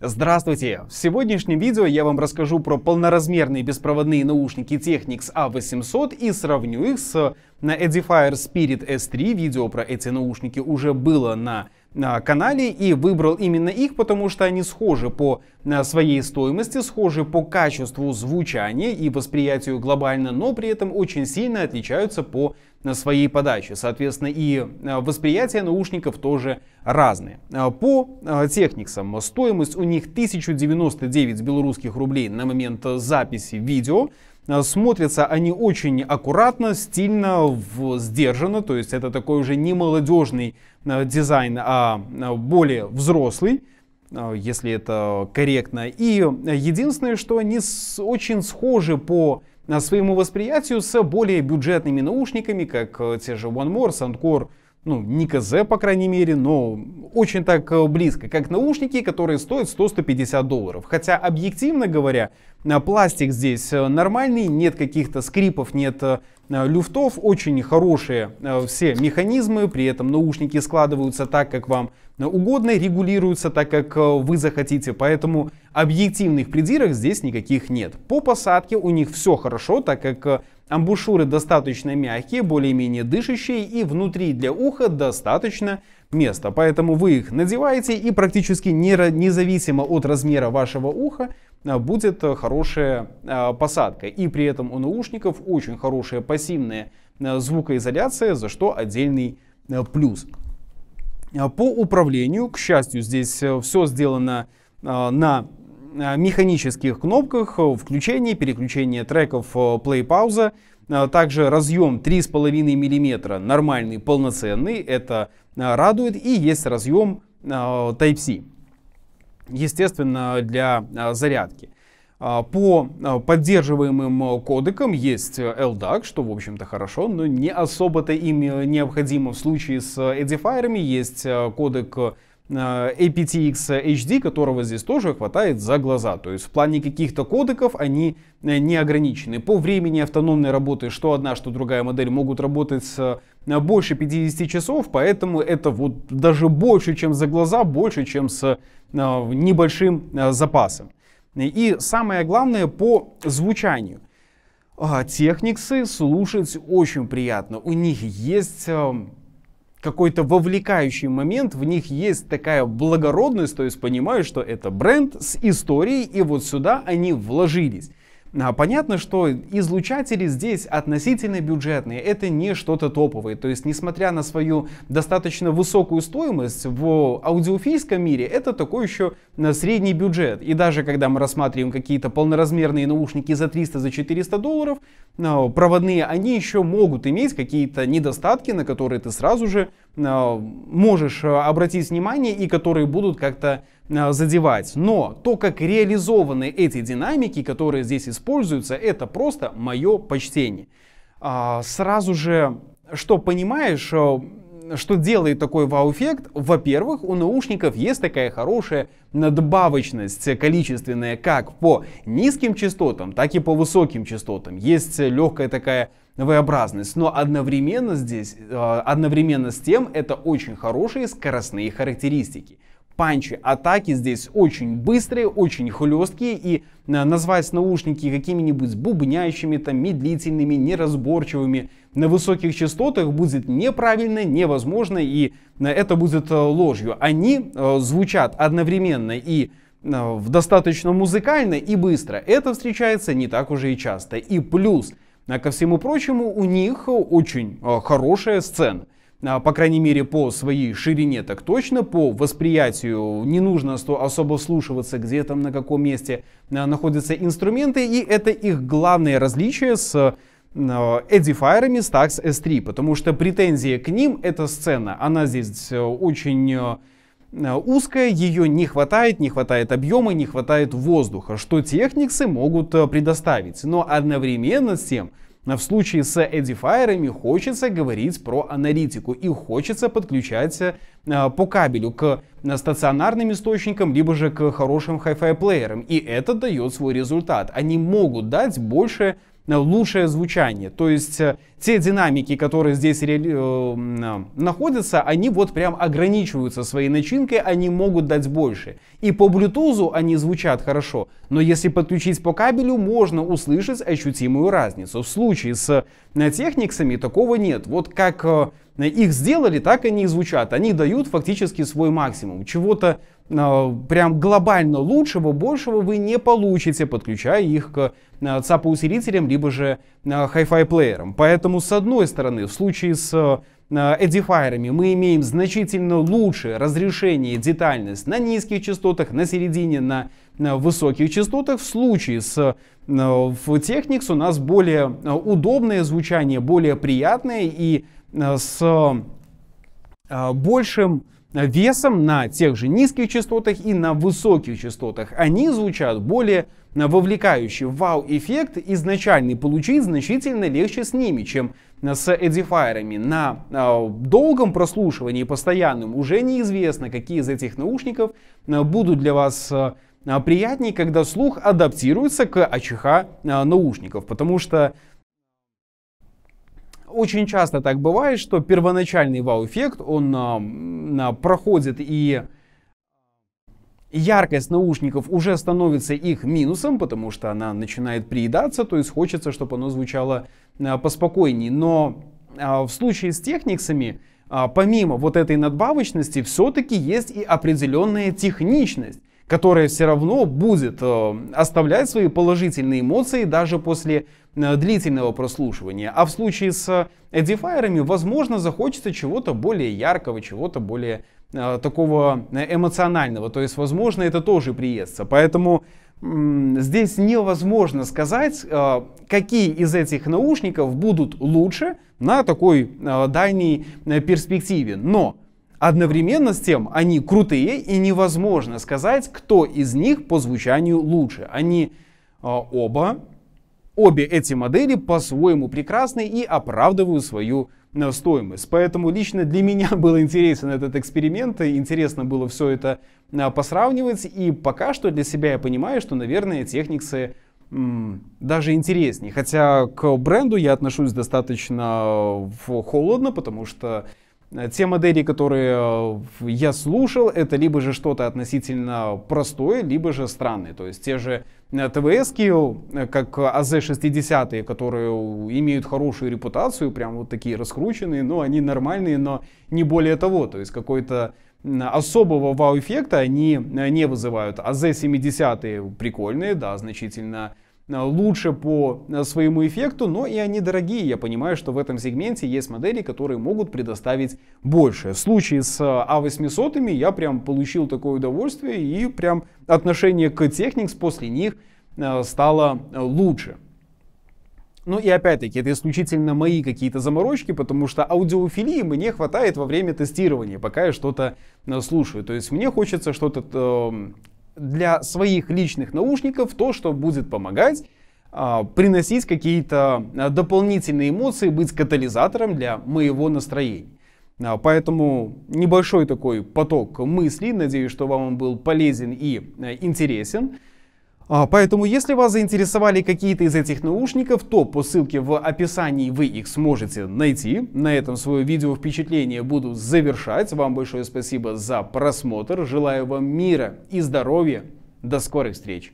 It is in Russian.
Здравствуйте! В сегодняшнем видео я вам расскажу про полноразмерные беспроводные наушники Technics A800 и сравню их с на Edifier Spirit S3 видео про эти наушники уже было на канале и выбрал именно их, потому что они схожи по своей стоимости, схожи по качеству звучания и восприятию глобально, но при этом очень сильно отличаются по своей подаче. Соответственно, и а, восприятие наушников тоже разные. А, по а, техниксам стоимость у них 1099 белорусских рублей на момент записи видео, Э, смотрятся они очень аккуратно, стильно, сдержанно, то есть это такой уже не молодежный э, дизайн, а э, более взрослый если это корректно. И единственное, что они очень схожи по своему восприятию с более бюджетными наушниками, как те же One More, Soundcore ну, не КЗ, по крайней мере, но очень так э, близко, как наушники, которые стоят 100-150 долларов. Хотя, объективно говоря, э, пластик здесь э, нормальный, нет каких-то скрипов, нет люфтов, очень хорошие все механизмы, при этом наушники складываются так, как вам угодно, регулируются так, как вы захотите, поэтому объективных придирок здесь никаких нет. По посадке у них все хорошо, так как Амбушюры достаточно мягкие, более-менее дышащие и внутри для уха достаточно места. Поэтому вы их надеваете и практически независимо от размера вашего уха а, будет а, хорошая а, посадка. И при этом у наушников очень хорошая пассивная звукоизоляция, за что отдельный плюс. По управлению, к счастью, здесь все сделано на Э, механических кнопках э, включения, переключения треков, плей-пауза. Э, также разъем 3,5 мм нормальный, полноценный, это радует. И есть разъем Type-C, естественно, для зарядки. По поддерживаемым кодекам есть LDAC, что, в общем-то, хорошо, но не особо-то им необходимо. В случае с Edifier есть кодек Э, APTX HD, которого здесь тоже хватает за глаза. То есть в плане каких-то кодеков они э, не ограничены. По времени автономной работы что одна, что другая модель могут работать э, больше 50 часов, поэтому это вот даже больше, чем за глаза, больше, чем с небольшим запасом. И самое главное по звучанию. А, техниксы слушать очень приятно. У них есть эм, какой-то вовлекающий момент, в них есть такая благородность, то есть понимаю, что это бренд с историей, и вот сюда они вложились. А, понятно, что излучатели здесь относительно бюджетные, это не что-то топовое. То есть, несмотря на свою достаточно высокую стоимость, в аудиофильском мире это такой еще э, средний бюджет. И даже когда мы рассматриваем какие-то полноразмерные наушники за 300, за 400 долларов, э, проводные, они еще могут иметь какие-то недостатки, на которые ты сразу же Э, можешь э, обратить внимание и которые будут как-то э, задевать. Но то, как реализованы эти динамики, которые здесь используются, это просто мое почтение. А, сразу же, что понимаешь, что делает такой вау-эффект? Во-первых, у наушников есть такая хорошая надбавочность количественная как по низким частотам, так и по высоким частотам. Есть легкая такая V-образность, но одновременно здесь, э, одновременно с тем, это очень хорошие скоростные характеристики панчи. Атаки здесь очень быстрые, очень хлесткие и э, назвать наушники какими-нибудь бубнящими, там, медлительными, неразборчивыми на высоких частотах будет неправильно, невозможно и э, это будет э, ложью. Они звучат одновременно и в достаточно музыкально и быстро. Это встречается не так уже и часто. И плюс, ко всему прочему, у них очень хорошая сцена. А, по крайней мере, по своей ширине так точно, по восприятию не нужно особо вслушиваться, где там, на каком месте а, находятся инструменты, и это их главное различие с эдифайерами с Tax S3, потому что претензии к ним — это сцена, она здесь э, очень э, узкая, ее не хватает, не хватает объема, не хватает воздуха, что техниксы могут э, предоставить, но одновременно с тем — в случае с эдифайерами хочется говорить про аналитику и хочется подключать э, по кабелю к стационарным источникам, либо же к хорошим хай-фай плеерам. И это дает свой результат. Они могут дать больше Э, лучшее звучание. То есть э, те динамики, которые здесь э, находятся, они вот прям ограничиваются своей начинкой, они могут дать больше. И по Bluetooth они звучат хорошо, но если подключить по кабелю, можно услышать ощутимую разницу. В случае с техниксами такого нет. Вот как их сделали, так они и звучат. Они дают фактически свой максимум. Чего-то Э, прям глобально лучшего, большего вы не получите, подключая их к э, цапу усилителям либо же э, Hi-Fi плеерам. Поэтому, с одной стороны, в случае с эдифайерами мы имеем значительно лучшее разрешение и детальность на низких частотах, на середине, на высоких частотах. В случае с в Technics у нас более удобное звучание, более приятное и с большим весом на тех же низких частотах и на высоких частотах. Они звучат более вовлекающий вау-эффект изначальный получить значительно легче с ними, чем с эдифайерами. На а, долгом прослушивании постоянным. уже неизвестно, какие из этих наушников а, будут для вас а, приятнее, когда слух адаптируется к АЧХ наушников, потому что очень часто так бывает, что первоначальный вау-эффект, он а, проходит и яркость наушников уже становится их минусом, потому что она начинает приедаться, то есть хочется, чтобы оно звучало а, поспокойнее. Но а, в случае с техниксами, помимо вот этой надбавочности, все-таки есть и определенная техничность которая все равно будет оставлять свои положительные эмоции даже после Э, длительного прослушивания. А в случае с эдифайерами, возможно, захочется чего-то более яркого, чего-то более э, такого э, эмоционального. То есть, возможно, это тоже приестся. Поэтому здесь невозможно сказать, какие из этих наушников будут лучше на такой дальней перспективе. Но Одновременно с тем, они крутые и невозможно сказать, кто из них по звучанию лучше. Они оба Обе эти модели по-своему прекрасны и оправдывают свою э, стоимость. Поэтому лично для меня был интересен этот эксперимент, и интересно было все это э, посравнивать. И пока что для себя я понимаю, что, наверное, техниксы даже интереснее. Хотя к бренду я отношусь достаточно э, холодно, потому что Э, те модели, которые э, я слушал, это либо же что-то относительно простое, либо же странное. То есть те же э, твс как АЗ-60, которые имеют хорошую репутацию, прям вот такие раскрученные, но они нормальные, но не более того. То есть какой-то особого вау-эффекта они не вызывают. АЗ-70 прикольные, да, значительно Э, лучше по э, своему эффекту, но и они дорогие. Я понимаю, что в этом сегменте есть модели, которые могут предоставить больше. В случае с э, А800 я прям получил такое удовольствие и прям отношение к Technics после них стало лучше. Ну и опять-таки, это исключительно мои какие-то заморочки, потому что аудиофилии мне хватает во время тестирования, пока я что-то слушаю. То есть мне хочется что-то для своих личных наушников то, что будет помогать а, приносить какие-то а, дополнительные эмоции, быть катализатором для моего настроения. А, поэтому небольшой такой поток мыслей. Надеюсь, что вам он был полезен и интересен. А, поэтому, если вас заинтересовали какие-то из этих наушников, то по ссылке в описании вы их сможете найти. На этом свое видео впечатление буду завершать. Вам большое спасибо за просмотр. Желаю вам мира и здоровья. До скорых встреч!